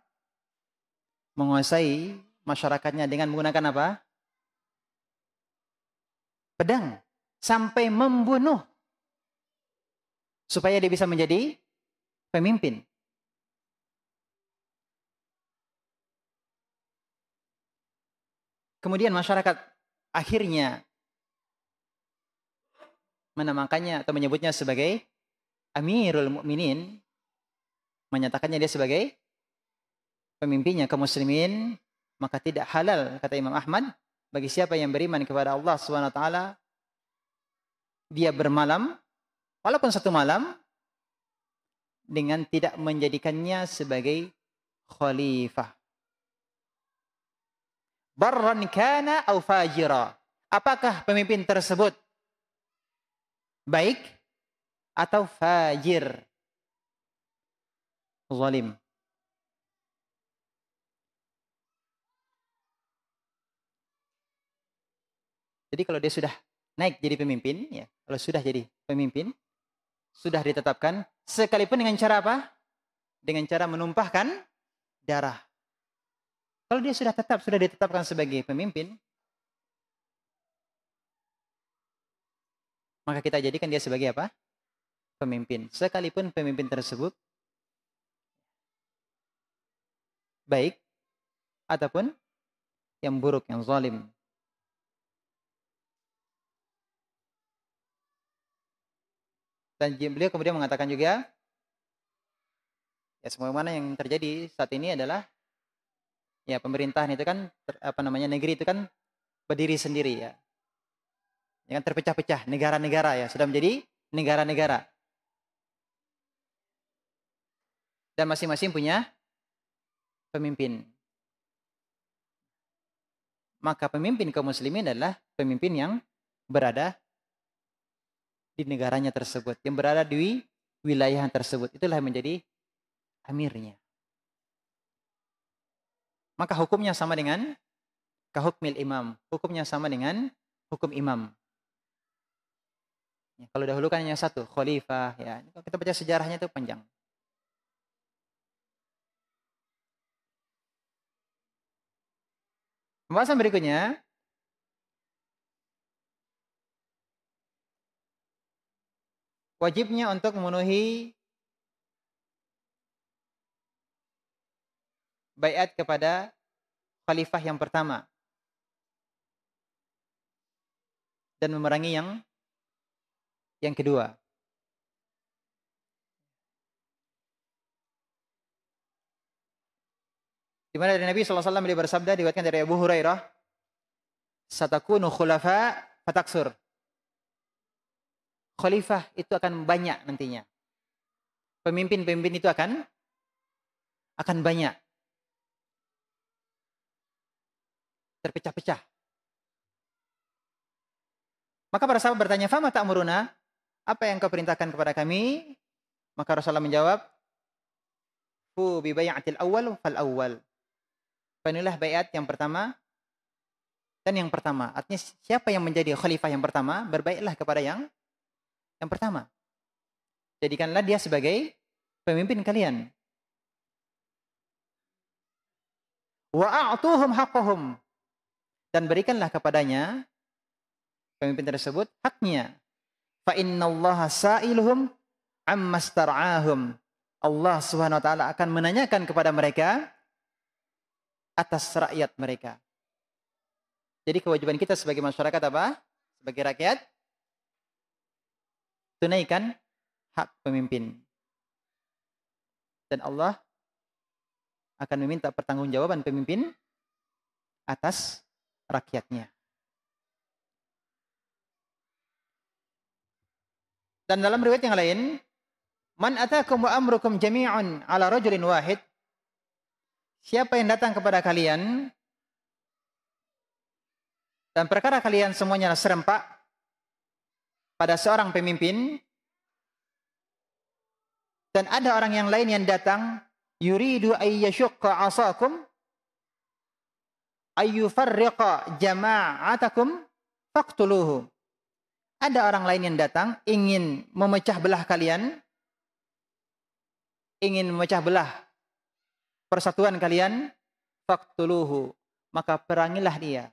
Menguasai masyarakatnya dengan menggunakan apa? pedang sampai membunuh supaya dia bisa menjadi pemimpin. Kemudian masyarakat akhirnya menamakannya atau menyebutnya sebagai Amirul Mukminin, menyatakannya dia sebagai pemimpinnya kaum muslimin, maka tidak halal kata Imam Ahmad bagi siapa yang beriman kepada Allah SWT, dia bermalam, walaupun satu malam, dengan tidak menjadikannya sebagai khalifah. Barran kana au fajira. Apakah pemimpin tersebut baik atau fajir? Zalim. Jadi kalau dia sudah naik jadi pemimpin, ya, kalau sudah jadi pemimpin, sudah ditetapkan, sekalipun dengan cara apa? Dengan cara menumpahkan darah. Kalau dia sudah tetap, sudah ditetapkan sebagai pemimpin, maka kita jadikan dia sebagai apa? Pemimpin. Sekalipun pemimpin tersebut baik ataupun yang buruk, yang zalim, Dan beliau kemudian mengatakan juga, ya semua mana yang terjadi saat ini adalah ya pemerintahan itu kan ter, apa namanya negeri itu kan berdiri sendiri ya. Ya terpecah-pecah negara-negara ya sudah menjadi negara-negara. Dan masing-masing punya pemimpin. Maka pemimpin kaum muslimin adalah pemimpin yang berada di negaranya tersebut, yang berada di wilayah tersebut. Itulah yang menjadi amirnya. Maka hukumnya sama dengan kahukmil imam. Hukumnya sama dengan hukum imam. Ya, kalau dahulu kan hanya satu, khalifah. Ya. Kalau kita baca sejarahnya itu panjang. Pembahasan berikutnya, wajibnya untuk memenuhi bayat kepada khalifah yang pertama dan memerangi yang yang kedua. Di mana dari Nabi SAW beliau bersabda diwatkan dari Abu Hurairah, "Satakunu khulafa fataksur." khalifah itu akan banyak nantinya. Pemimpin-pemimpin itu akan akan banyak. Terpecah-pecah. Maka para sahabat bertanya, "Fama ta'muruna?" Apa yang kau perintahkan kepada kami? Maka Rasulullah menjawab, "Fu bi bai'atil awal fal awal." Penulah bayat yang pertama dan yang pertama. Artinya siapa yang menjadi khalifah yang pertama, berbaiklah kepada yang yang pertama, jadikanlah dia sebagai pemimpin kalian. Wa'atuhum haqqahum. Dan berikanlah kepadanya pemimpin tersebut haknya. Fa innallaha sa'iluhum ammastar'ahum. Allah Subhanahu wa taala akan menanyakan kepada mereka atas rakyat mereka. Jadi kewajiban kita sebagai masyarakat apa? Sebagai rakyat tunaikan hak pemimpin. Dan Allah akan meminta pertanggungjawaban pemimpin atas rakyatnya. Dan dalam riwayat yang lain, man atakum wa amrukum jami'un ala rajulin wahid. Siapa yang datang kepada kalian dan perkara kalian semuanya serempak pada seorang pemimpin dan ada orang yang lain yang datang yuridu ayyashqa asakum ayyufarriqa jama'atakum faqtuluhu ada orang lain yang datang ingin memecah belah kalian ingin memecah belah persatuan kalian faqtuluhu maka perangilah dia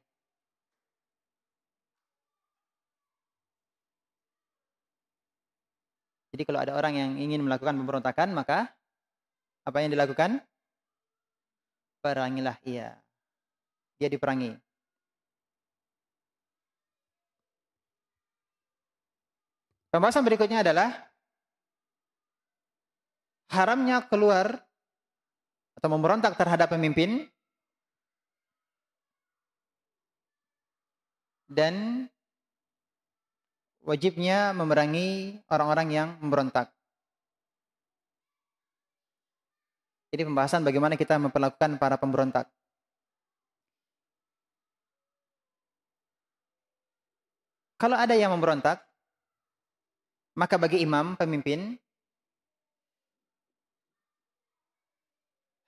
Jadi kalau ada orang yang ingin melakukan pemberontakan, maka apa yang dilakukan? Perangilah ia. Dia diperangi. Pembahasan berikutnya adalah haramnya keluar atau memberontak terhadap pemimpin dan wajibnya memerangi orang-orang yang memberontak. Jadi pembahasan bagaimana kita memperlakukan para pemberontak. Kalau ada yang memberontak, maka bagi imam pemimpin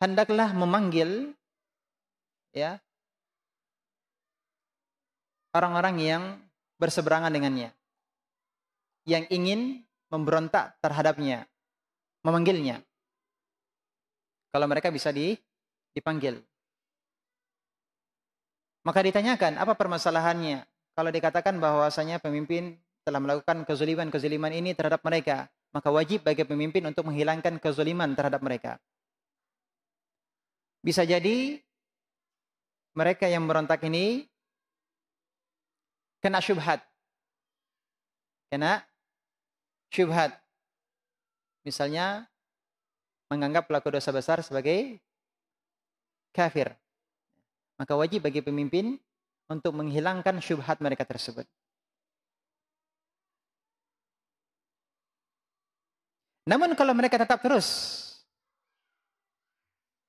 hendaklah memanggil ya orang-orang yang berseberangan dengannya yang ingin memberontak terhadapnya, memanggilnya. Kalau mereka bisa dipanggil. Maka ditanyakan apa permasalahannya. Kalau dikatakan bahwasanya pemimpin telah melakukan kezuliman kezuliman ini terhadap mereka, maka wajib bagi pemimpin untuk menghilangkan kezuliman terhadap mereka. Bisa jadi mereka yang berontak ini kena syubhat. Kena syubhat. Misalnya menganggap pelaku dosa besar sebagai kafir. Maka wajib bagi pemimpin untuk menghilangkan syubhat mereka tersebut. Namun kalau mereka tetap terus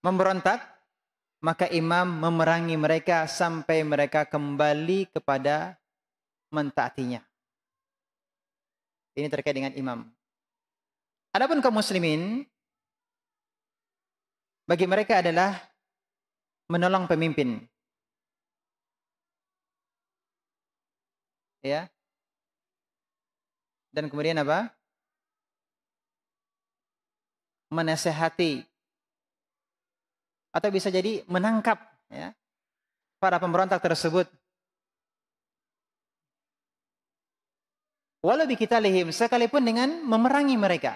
memberontak, maka imam memerangi mereka sampai mereka kembali kepada mentaatinya. Ini terkait dengan imam. Adapun kaum muslimin bagi mereka adalah menolong pemimpin. Ya. Dan kemudian apa? Menasehati atau bisa jadi menangkap ya para pemberontak tersebut Walau kita lihim, sekalipun dengan memerangi mereka.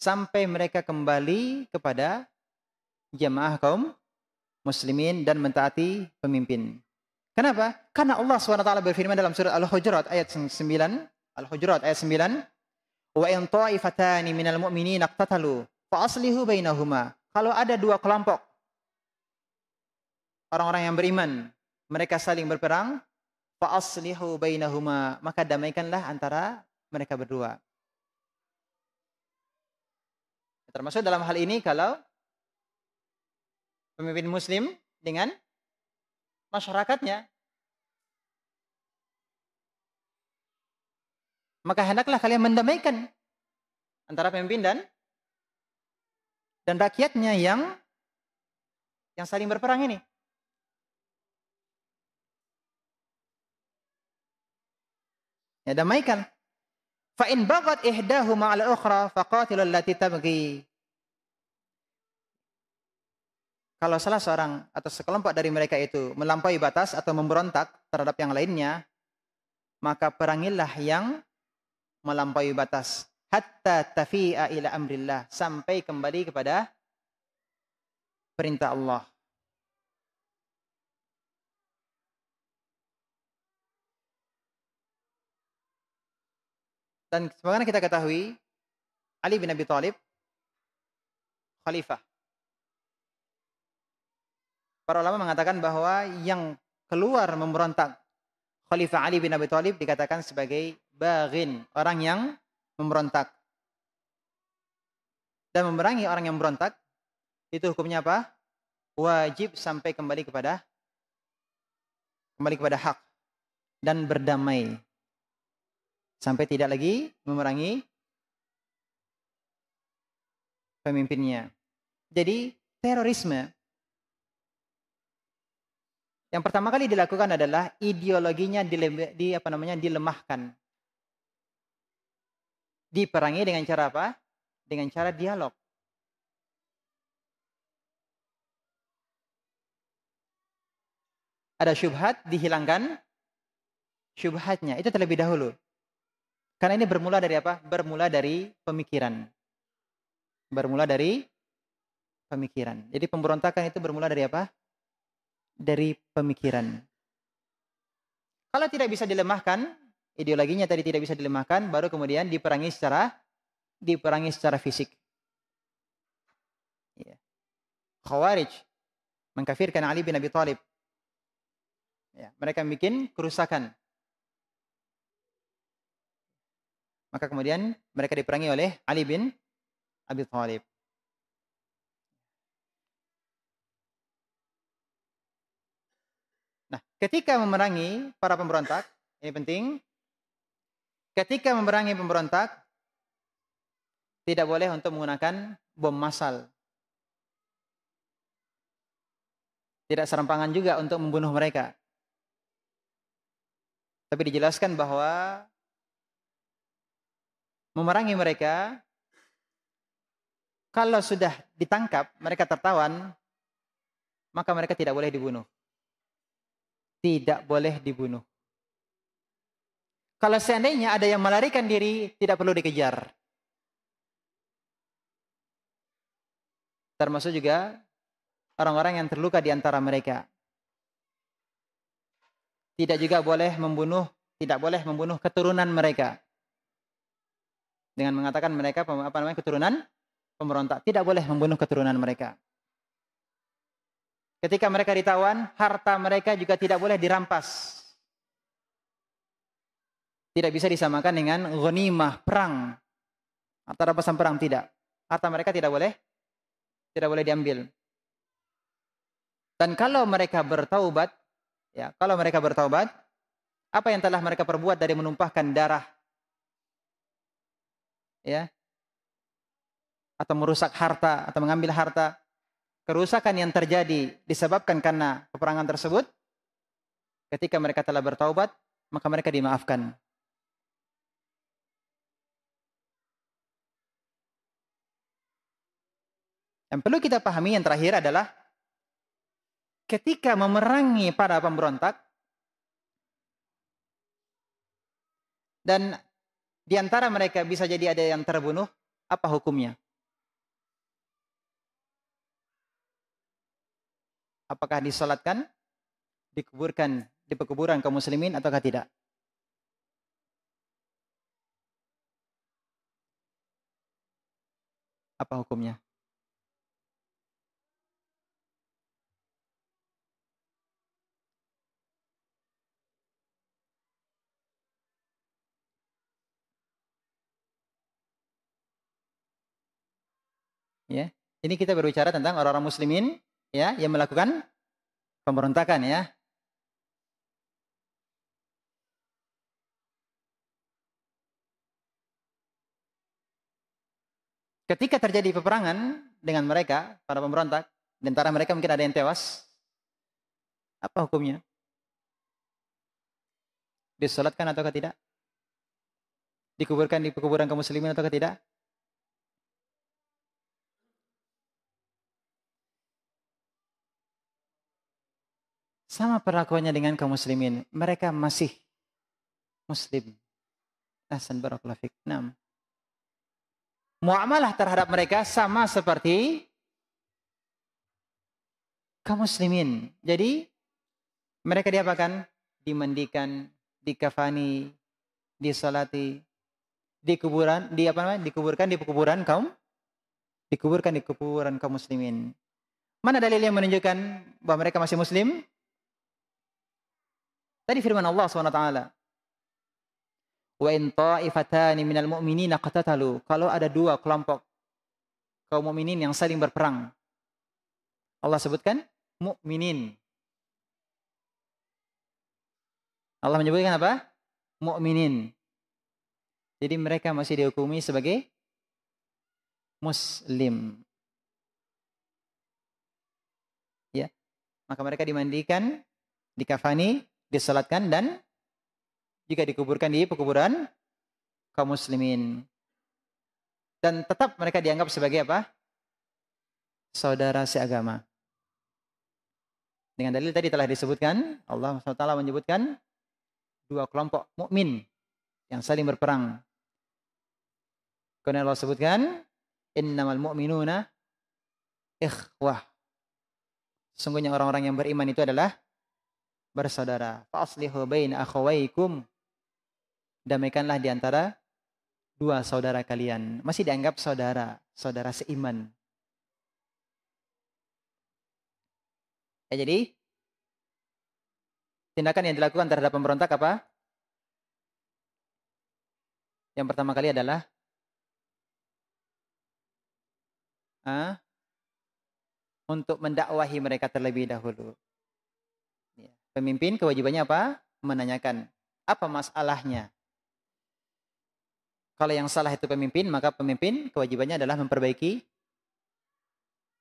Sampai mereka kembali kepada jamaah kaum muslimin dan mentaati pemimpin. Kenapa? Karena Allah SWT berfirman dalam surat Al-Hujurat ayat 9. Al-Hujurat ayat 9. Wa in ta'ifatani minal mu'minin aqtatalu fa'aslihu bainahuma. Kalau ada dua kelompok orang-orang yang beriman, mereka saling berperang, Fa'aslihu bainahuma maka damaikanlah antara mereka berdua termasuk dalam hal ini kalau pemimpin muslim dengan masyarakatnya maka hendaklah kalian mendamaikan antara pemimpin dan dan rakyatnya yang yang saling berperang ini Ya, damaikan. Fa in bagat ihdahu ma al-ukhra lati tabghi. Kalau salah seorang atau sekelompok dari mereka itu melampaui batas atau memberontak terhadap yang lainnya, maka perangilah yang melampaui batas hatta tafi'a ila amrillah sampai kembali kepada perintah Allah. Dan sebagaimana kita ketahui, Ali bin Abi Thalib khalifah. Para ulama mengatakan bahwa yang keluar memberontak Khalifah Ali bin Abi Thalib dikatakan sebagai bagin orang yang memberontak. Dan memerangi orang yang memberontak itu hukumnya apa? Wajib sampai kembali kepada kembali kepada hak dan berdamai Sampai tidak lagi memerangi pemimpinnya. Jadi terorisme yang pertama kali dilakukan adalah ideologinya di, di apa namanya dilemahkan. Diperangi dengan cara apa? Dengan cara dialog. Ada syubhat dihilangkan syubhatnya. Itu terlebih dahulu. Karena ini bermula dari apa? Bermula dari pemikiran. Bermula dari pemikiran. Jadi pemberontakan itu bermula dari apa? Dari pemikiran. Kalau tidak bisa dilemahkan, ideologinya tadi tidak bisa dilemahkan, baru kemudian diperangi secara diperangi secara fisik. Ya. Khawarij mengkafirkan Ali bin Abi Thalib. Ya, mereka bikin kerusakan Maka kemudian mereka diperangi oleh Ali bin Abi Thalib. Nah, ketika memerangi para pemberontak, ini penting. Ketika memerangi pemberontak, tidak boleh untuk menggunakan bom massal. Tidak serampangan juga untuk membunuh mereka. Tapi dijelaskan bahwa memerangi mereka. Kalau sudah ditangkap, mereka tertawan, maka mereka tidak boleh dibunuh. Tidak boleh dibunuh. Kalau seandainya ada yang melarikan diri, tidak perlu dikejar. Termasuk juga orang-orang yang terluka di antara mereka. Tidak juga boleh membunuh, tidak boleh membunuh keturunan mereka dengan mengatakan mereka apa namanya keturunan pemberontak. Tidak boleh membunuh keturunan mereka. Ketika mereka ditawan, harta mereka juga tidak boleh dirampas. Tidak bisa disamakan dengan ghanimah perang atau rampasan perang tidak. Harta mereka tidak boleh tidak boleh diambil. Dan kalau mereka bertaubat, ya, kalau mereka bertaubat, apa yang telah mereka perbuat dari menumpahkan darah ya atau merusak harta atau mengambil harta kerusakan yang terjadi disebabkan karena peperangan tersebut ketika mereka telah bertaubat maka mereka dimaafkan Yang perlu kita pahami yang terakhir adalah ketika memerangi para pemberontak dan di antara mereka bisa jadi ada yang terbunuh, apa hukumnya? Apakah disolatkan, dikuburkan di pekuburan kaum muslimin ataukah tidak? Apa hukumnya? Ya. Ini kita berbicara tentang orang-orang muslimin ya yang melakukan pemberontakan ya. Ketika terjadi peperangan dengan mereka, para pemberontak, di antara mereka mungkin ada yang tewas. Apa hukumnya? Disolatkan atau tidak? Dikuburkan di pekuburan kaum muslimin atau tidak? Sama perlakuannya dengan kaum muslimin. Mereka masih muslim. Hasan Barakallahu Muamalah terhadap mereka sama seperti kaum muslimin. Jadi mereka diapakan? Dimandikan, dikafani, disolati, di kuburan, di apa namanya? Dikuburkan di kuburan kaum dikuburkan di kuburan kaum muslimin. Mana dalil yang menunjukkan bahwa mereka masih muslim? Tadi firman Allah SWT. Wa in ta'ifatani minal mu'minina qatatalu. Kalau ada dua kelompok kaum muminin yang saling berperang. Allah sebutkan mu'minin. Allah menyebutkan apa? Mu'minin. Jadi mereka masih dihukumi sebagai muslim. Ya. Maka mereka dimandikan, dikafani disalatkan dan jika dikuburkan di pekuburan kaum muslimin. Dan tetap mereka dianggap sebagai apa? Saudara seagama. Dengan dalil tadi telah disebutkan, Allah SWT menyebutkan dua kelompok mukmin yang saling berperang. Kemudian Allah sebutkan, innamal mu'minuna ikhwah. Sungguhnya orang-orang yang beriman itu adalah bersaudara. Faslihu bain akhawaikum. Damaikanlah di antara dua saudara kalian. Masih dianggap saudara, saudara seiman. Ya, jadi tindakan yang dilakukan terhadap pemberontak apa? Yang pertama kali adalah ah, untuk mendakwahi mereka terlebih dahulu. Pemimpin kewajibannya apa? Menanyakan apa masalahnya. Kalau yang salah itu pemimpin, maka pemimpin kewajibannya adalah memperbaiki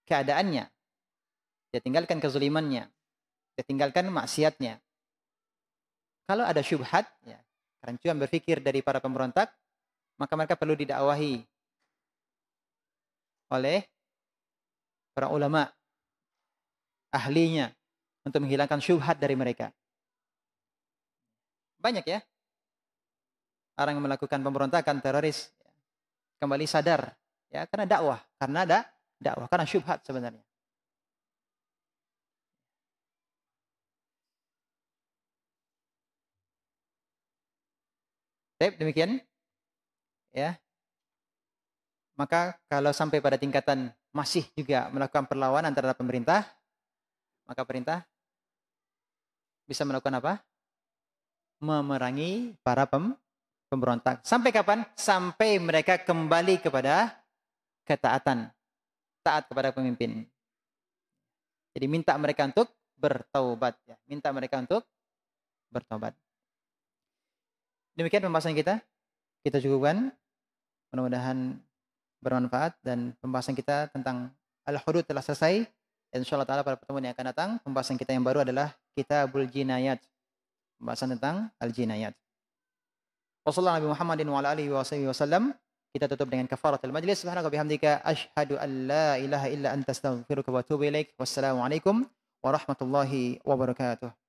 keadaannya. Dia tinggalkan kezulimannya. Dia tinggalkan maksiatnya. Kalau ada syubhat, ya, kerancuan berpikir dari para pemberontak, maka mereka perlu didakwahi oleh para ulama ahlinya untuk menghilangkan syubhat dari mereka. Banyak ya orang yang melakukan pemberontakan teroris kembali sadar ya karena dakwah, karena ada dakwah, karena syubhat sebenarnya. Baik, demikian. Ya. Maka kalau sampai pada tingkatan masih juga melakukan perlawanan terhadap pemerintah, maka perintah bisa melakukan apa? Memerangi para pem, pemberontak. Sampai kapan? Sampai mereka kembali kepada ketaatan. Taat kepada pemimpin. Jadi minta mereka untuk bertobat. Ya. Minta mereka untuk bertobat. Demikian pembahasan kita. Kita cukupkan. Mudah-mudahan bermanfaat dan pembahasan kita tentang al-hudud telah selesai. Dan insya Allah ta'ala pada pertemuan yang akan datang, pembahasan kita yang baru adalah Kitabul Jinayat. Pembahasan tentang Al-Jinayat. Wassalamualaikum warahmatullahi wabarakatuh. Kita tutup dengan kafaratul majlis. Subhanaka bihamdika asyhadu an la ilaha illa anta astaghfiruka wa atubu ilaik. Wassalamualaikum warahmatullahi wabarakatuh.